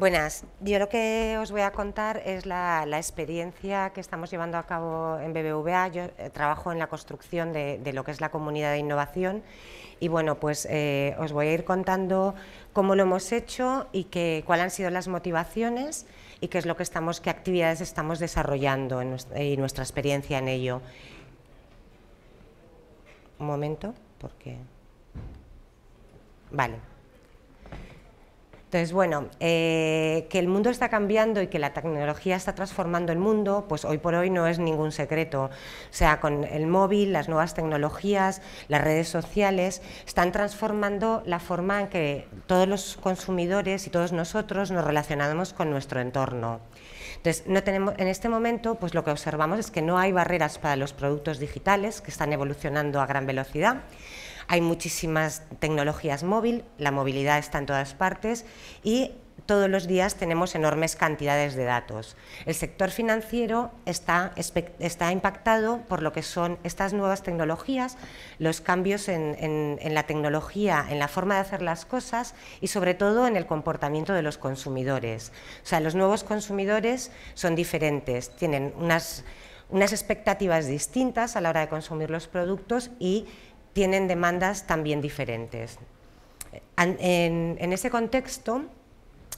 Buenas. Yo lo que os voy a contar es la, experiencia que estamos llevando a cabo en BBVA. Yo eh, trabajo en la construcción de, lo que es la comunidad de innovación y bueno, pues eh, os voy a ir contando cómo lo hemos hecho y cuáles han sido las motivaciones y qué es lo que estamos, qué actividades estamos desarrollando y nuestra experiencia en ello. Un momento, porque... Vale. Entonces, bueno, eh, que el mundo está cambiando y que la tecnología está transformando el mundo, pues hoy por hoy no es ningún secreto. O sea, con el móvil, las nuevas tecnologías, las redes sociales, están transformando la forma en que todos los consumidores y todos nosotros nos relacionamos con nuestro entorno. Entonces, no tenemos, en este momento, pues lo que observamos es que no hay barreras para los productos digitales, que están evolucionando a gran velocidad hay muchísimas tecnologías móvil, la movilidad está en todas partes y todos los días tenemos enormes cantidades de datos. El sector financiero está, impactado por lo que son estas nuevas tecnologías, los cambios en, en, la tecnología, en la forma de hacer las cosas y sobre todo en el comportamiento de los consumidores. O sea, los nuevos consumidores son diferentes, tienen unas, unas expectativas distintas a la hora de consumir los productos y tienen demandas también diferentes. En, ese contexto,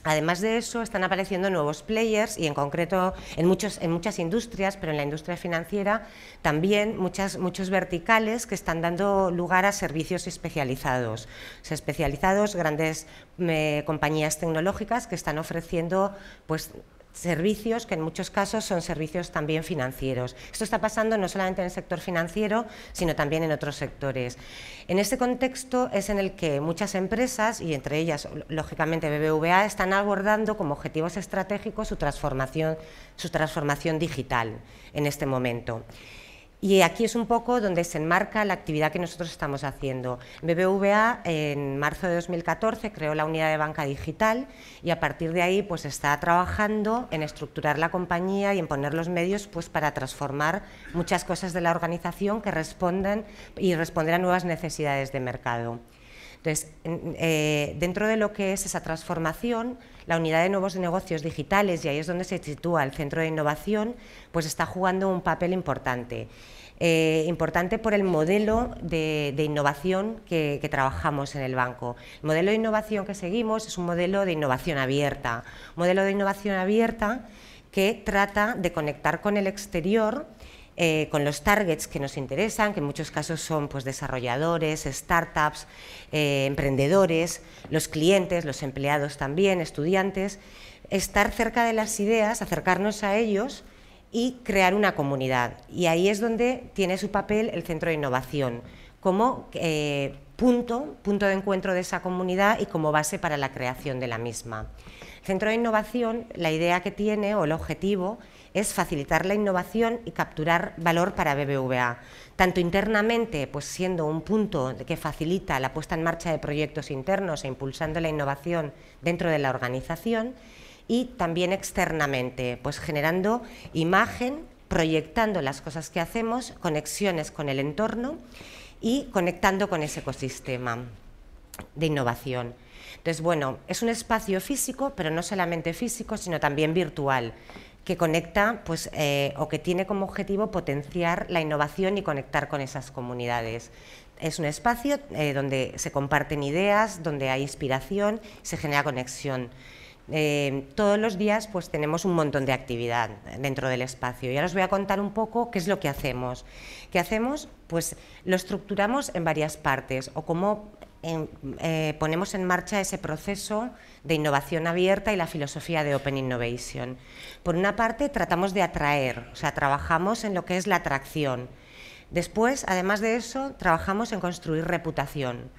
además de eso, están apareciendo nuevos players y en concreto en, muchas industrias, pero en la industria financiera también muchos verticales que están dando lugar a servicios especializados. especializados, grandes eh, compañías tecnológicas que están ofreciendo pues, servicios que en muchos casos son servicios también financieros. Esto está pasando no solamente en el sector financiero, sino también en otros sectores. En este contexto es en el que muchas empresas, y entre ellas lógicamente BBVA, están abordando como objetivos estratégicos su transformación, su transformación digital en este momento. Y aquí es un poco donde se enmarca la actividad que nosotros estamos haciendo. BBVA en marzo de 2014 creó la unidad de banca digital y a partir de ahí pues está trabajando en estructurar la compañía y en poner los medios pues para transformar muchas cosas de la organización que respondan y responder a nuevas necesidades de mercado. Entonces, eh, dentro de lo que es esa transformación, la unidad de nuevos negocios digitales, y ahí es donde se sitúa el centro de innovación, pues está jugando un papel importante. Eh, importante por el modelo de, innovación que, que, trabajamos en el banco. El modelo de innovación que seguimos es un modelo de innovación abierta. modelo de innovación abierta que trata de conectar con el exterior eh, con los targets que nos interesan, que en muchos casos son pues, desarrolladores, startups, eh, emprendedores, los clientes, los empleados también, estudiantes, estar cerca de las ideas, acercarnos a ellos y crear una comunidad. Y ahí es donde tiene su papel el centro de innovación, como eh, punto, punto de encuentro de esa comunidad y como base para la creación de la misma. centro de innovación, la idea que tiene o el objetivo es facilitar la innovación y capturar valor para BBVA, tanto internamente, pues siendo un punto que facilita la puesta en marcha de proyectos internos e impulsando la innovación dentro de la organización, y también externamente, pues generando imagen, proyectando las cosas que hacemos, conexiones con el entorno y conectando con ese ecosistema de innovación. Entonces, bueno, es un espacio físico, pero no solamente físico, sino también virtual que conecta pues, eh, o que tiene como objetivo potenciar la innovación y conectar con esas comunidades. Es un espacio eh, donde se comparten ideas, donde hay inspiración, se genera conexión. Eh, todos los días pues, tenemos un montón de actividad dentro del espacio y ahora os voy a contar un poco qué es lo que hacemos. ¿Qué hacemos? Pues lo estructuramos en varias partes o cómo eh, ponemos en marcha ese proceso de innovación abierta y la filosofía de Open Innovation. Por una parte, tratamos de atraer, o sea, trabajamos en lo que es la atracción. Después, además de eso, trabajamos en construir reputación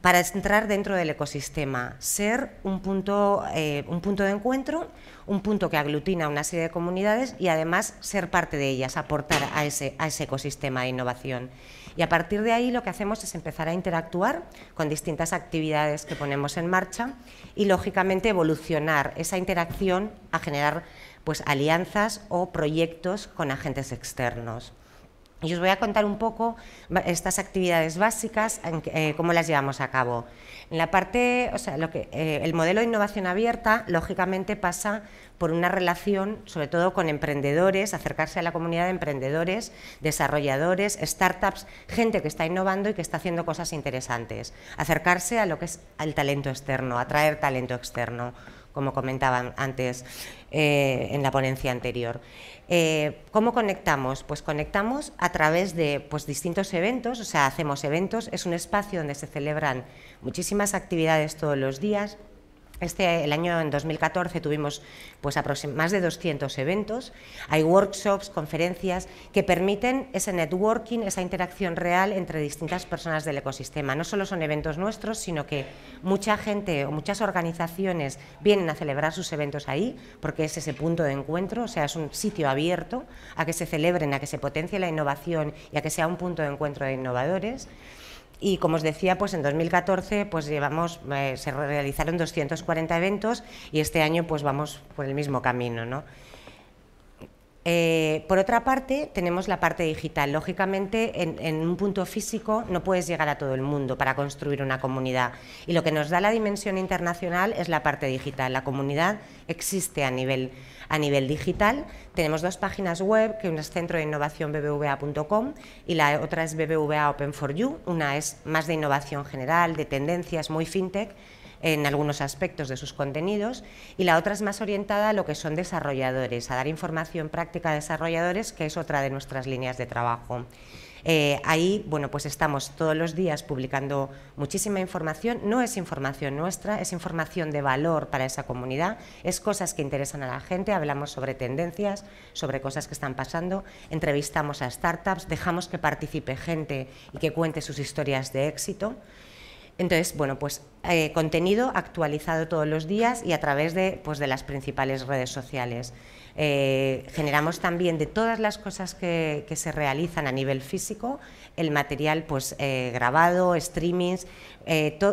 para entrar dentro del ecosistema, ser un punto, eh, de encuentro, un punto que aglutina una serie de comunidades y además ser parte de ellas, aportar a ese ecosistema de innovación. Y a partir de ahí lo que hacemos es empezar a interactuar con distintas actividades que ponemos en marcha y, lógicamente, evolucionar esa interacción a generar pues, alianzas o proyectos con agentes externos. Y os voy a contar un poco estas actividades básicas, eh, cómo las llevamos a cabo. En la parte, o sea, lo que, eh, el modelo de innovación abierta, lógicamente, pasa por una relación, sobre todo con emprendedores, acercarse a la comunidad de emprendedores, desarrolladores, startups, gente que está innovando y que está haciendo cosas interesantes. Acercarse a lo que es el talento externo, atraer talento externo como comentaban antes eh, en la ponencia anterior. Eh, ¿Cómo conectamos? Pues conectamos a través de pues, distintos eventos, o sea, hacemos eventos, es un espacio donde se celebran muchísimas actividades todos los días, este, el año en 2014 tuvimos pues, más de 200 eventos, hay workshops, conferencias que permiten ese networking, esa interacción real entre distintas personas del ecosistema. No solo son eventos nuestros, sino que mucha gente o muchas organizaciones vienen a celebrar sus eventos ahí, porque es ese punto de encuentro, o sea, es un sitio abierto a que se celebren, a que se potencie la innovación y a que sea un punto de encuentro de innovadores. Y como os decía, pues en 2014 pues llevamos, eh, se realizaron 240 eventos y este año pues vamos por el mismo camino. ¿no? Eh, por otra parte, tenemos la parte digital. Lógicamente, en, un punto físico no puedes llegar a todo el mundo para construir una comunidad. Y lo que nos da la dimensión internacional es la parte digital. La comunidad existe a nivel, digital. Tenemos dos páginas web, que una es centro de innovación bbva.com y la otra es bbva open for you. Una es más de innovación general, de tendencias, muy fintech en algunos aspectos de sus contenidos y la otra es más orientada a lo que son desarrolladores, a dar información práctica a desarrolladores, que es otra de nuestras líneas de trabajo. Eh, ahí, bueno, pues estamos todos los días publicando muchísima información. No es información nuestra, es información de valor para esa comunidad, es cosas que interesan a la gente. Hablamos sobre tendencias, sobre cosas que están pasando, entrevistamos a startups, dejamos que participe gente y que cuente sus historias de éxito. Entonces, bueno, pues eh, contenido actualizado todos los días y a través de, pues, de las principales redes sociales. Eh, generamos también de todas las cosas que, se realizan a nivel físico, el material pues, eh, grabado, streamings,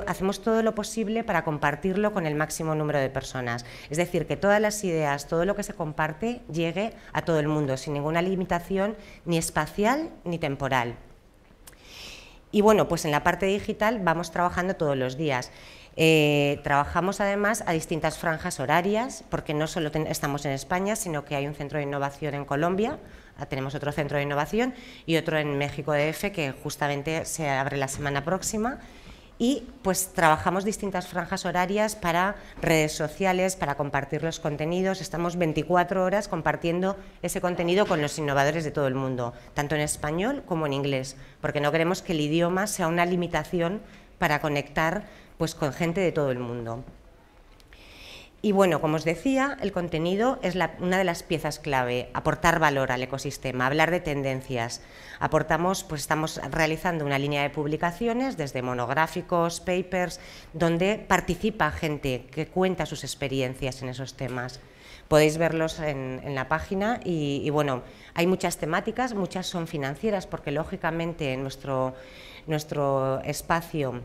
hacemos todo lo posible para compartirlo con el máximo número de personas. Es decir, que todas las ideas, todo lo que se comparte llegue a todo el mundo, sin ninguna limitación ni espacial ni temporal. Y bueno, pues en la parte digital vamos trabajando todos los días. Eh, trabajamos además a distintas franjas horarias, porque no solo estamos en España, sino que hay un centro de innovación en Colombia, ah, tenemos otro centro de innovación y otro en México DF que justamente se abre la semana próxima y pues trabajamos distintas franjas horarias para redes sociales, para compartir los contenidos. Estamos 24 horas compartiendo ese contenido con los innovadores de todo el mundo, tanto en español como en inglés, porque no queremos que el idioma sea una limitación para conectar pues, con gente de todo el mundo. Y bueno, como os decía, el contenido es una de las piezas clave, aportar valor al ecosistema, hablar de tendencias. Aportamos, pues estamos realizando una línea de publicaciones, desde monográficos, papers, donde participa gente que cuenta sus experiencias en esos temas. Podéis verlos en, la página y, bueno, hay muchas temáticas, muchas son financieras, porque lógicamente en nuestro, nuestro espacio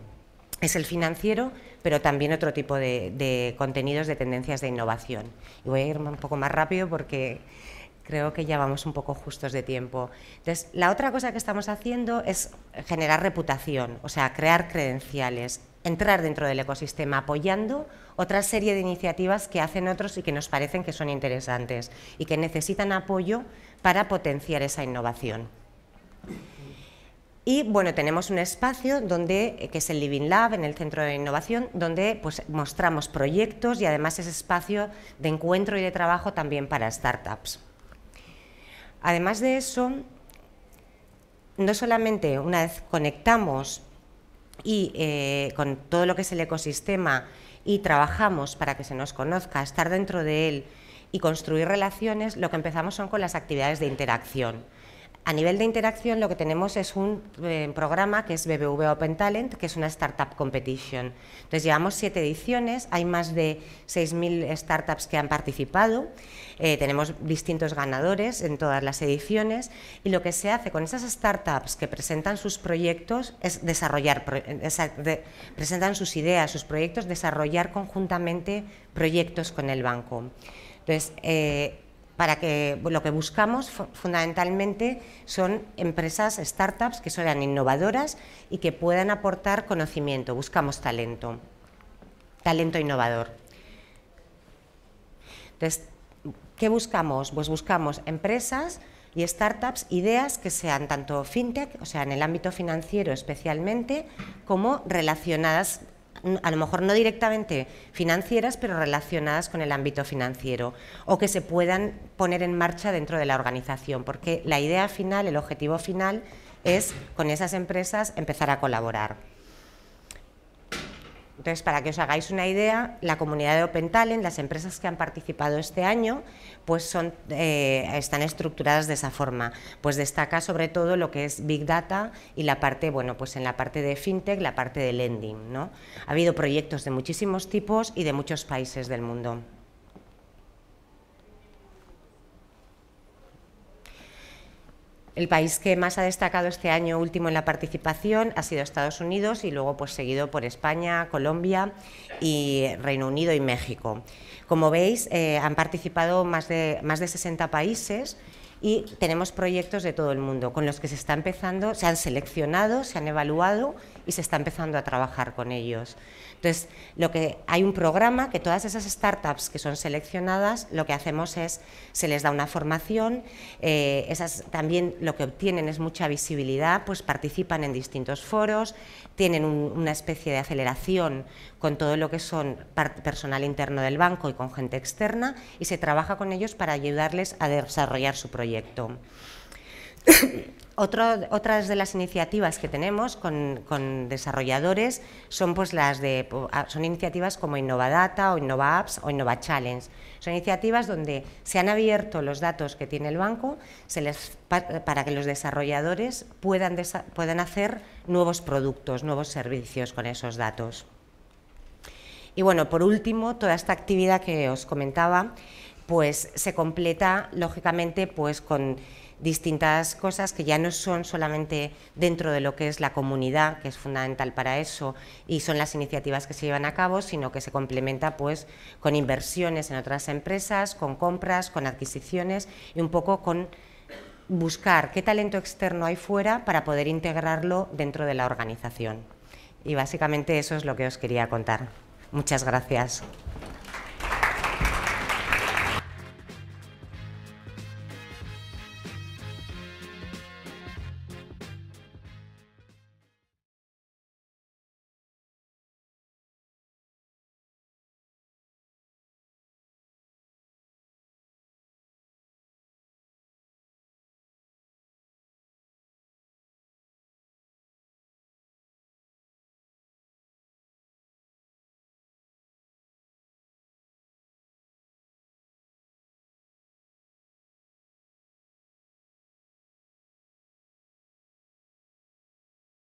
es el financiero, pero también otro tipo de, contenidos de tendencias de innovación. Y voy a ir un poco más rápido porque creo que ya vamos un poco justos de tiempo. Entonces, la otra cosa que estamos haciendo es generar reputación, o sea, crear credenciales, entrar dentro del ecosistema apoyando otra serie de iniciativas que hacen otros y que nos parecen que son interesantes y que necesitan apoyo para potenciar esa innovación. Y bueno, tenemos un espacio donde, eh, que es el Living Lab, en el Centro de Innovación, donde pues, mostramos proyectos y además es espacio de encuentro y de trabajo también para startups. Además de eso, no solamente una vez conectamos y eh, con todo lo que es el ecosistema y trabajamos para que se nos conozca, estar dentro de él y construir relaciones, lo que empezamos son con las actividades de interacción a nivel de interacción lo que tenemos es un eh, programa que es BBV Open Talent, que es una startup competition. Entonces llevamos siete ediciones, hay más de 6.000 startups que han participado, eh, tenemos distintos ganadores en todas las ediciones y lo que se hace con esas startups que presentan sus proyectos es desarrollar, presentan sus ideas, sus proyectos, desarrollar conjuntamente proyectos con el banco. Entonces, eh, para que lo que buscamos fundamentalmente son empresas, startups que sean innovadoras y que puedan aportar conocimiento. Buscamos talento, talento innovador. Entonces, ¿qué buscamos? Pues buscamos empresas y startups, ideas que sean tanto fintech, o sea, en el ámbito financiero especialmente, como relacionadas a lo mejor no directamente financieras, pero relacionadas con el ámbito financiero, o que se puedan poner en marcha dentro de la organización, porque la idea final, el objetivo final, es con esas empresas empezar a colaborar. Entonces, para que os hagáis una idea, la comunidad de Open Talent, las empresas que han participado este año, pues son, eh, están estructuradas de esa forma. Pues destaca sobre todo lo que es Big Data y la parte, bueno, pues en la parte de FinTech, la parte de lending, ¿no? Ha habido proyectos de muchísimos tipos y de muchos países del mundo. El país que más ha destacado este año último en la participación ha sido Estados Unidos y luego pues seguido por España, Colombia y Reino Unido y México. Como veis, eh, han participado más de, más de 60 países y tenemos proyectos de todo el mundo con los que se está empezando, se han seleccionado, se han evaluado y se está empezando a trabajar con ellos. Entonces, lo que hay un programa que todas esas startups que son seleccionadas, lo que hacemos es se les da una formación, eh, esas también lo que obtienen es mucha visibilidad, pues participan en distintos foros, tienen una especie de aceleración con todo lo que son personal interno del banco y con gente externa y se trabaja con ellos para ayudarles a desarrollar su proyecto proyecto. otras de las iniciativas que tenemos con, desarrolladores son pues las de son iniciativas como InnovaData o InnovaApps o InnovaChallenge. Son iniciativas donde se han abierto los datos que tiene el banco para que los desarrolladores puedan, puedan hacer nuevos productos, nuevos servicios con esos datos. Y bueno, por último, toda esta actividad que os comentaba pues se completa lógicamente pues con distintas cosas que ya no son solamente dentro de lo que es la comunidad, que es fundamental para eso, y son las iniciativas que se llevan a cabo, sino que se complementa pues con inversiones en otras empresas, con compras, con adquisiciones y un poco con buscar qué talento externo hay fuera para poder integrarlo dentro de la organización. Y básicamente eso es lo que os quería contar. Muchas gracias.